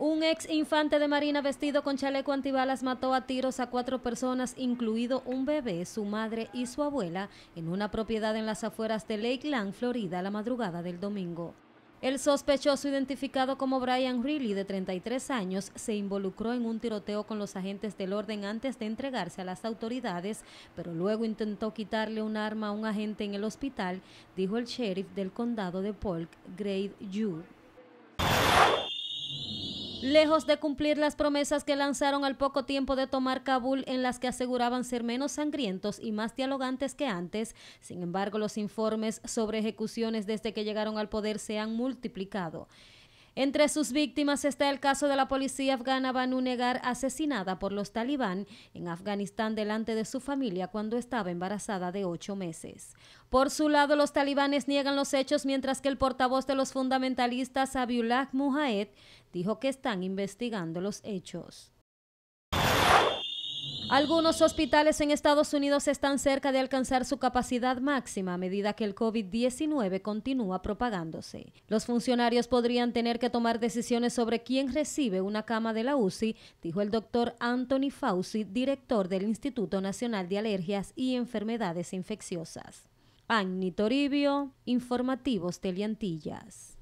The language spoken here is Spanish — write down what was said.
Un ex infante de Marina vestido con chaleco antibalas mató a tiros a cuatro personas, incluido un bebé, su madre y su abuela, en una propiedad en las afueras de Lakeland, Florida, la madrugada del domingo. El sospechoso, identificado como Brian Reilly, de 33 años, se involucró en un tiroteo con los agentes del orden antes de entregarse a las autoridades, pero luego intentó quitarle un arma a un agente en el hospital, dijo el sheriff del condado de Polk, Grade Jude. Lejos de cumplir las promesas que lanzaron al poco tiempo de tomar Kabul, en las que aseguraban ser menos sangrientos y más dialogantes que antes, sin embargo los informes sobre ejecuciones desde que llegaron al poder se han multiplicado. Entre sus víctimas está el caso de la policía afgana Banu Negar, asesinada por los talibán en Afganistán delante de su familia cuando estaba embarazada de ocho meses. Por su lado, los talibanes niegan los hechos, mientras que el portavoz de los fundamentalistas, Abiullah Muhaed, dijo que están investigando los hechos. Algunos hospitales en Estados Unidos están cerca de alcanzar su capacidad máxima a medida que el COVID-19 continúa propagándose. Los funcionarios podrían tener que tomar decisiones sobre quién recibe una cama de la UCI, dijo el doctor Anthony Fauci, director del Instituto Nacional de Alergias y Enfermedades Infecciosas. Agni Toribio, Informativos Teleantillas.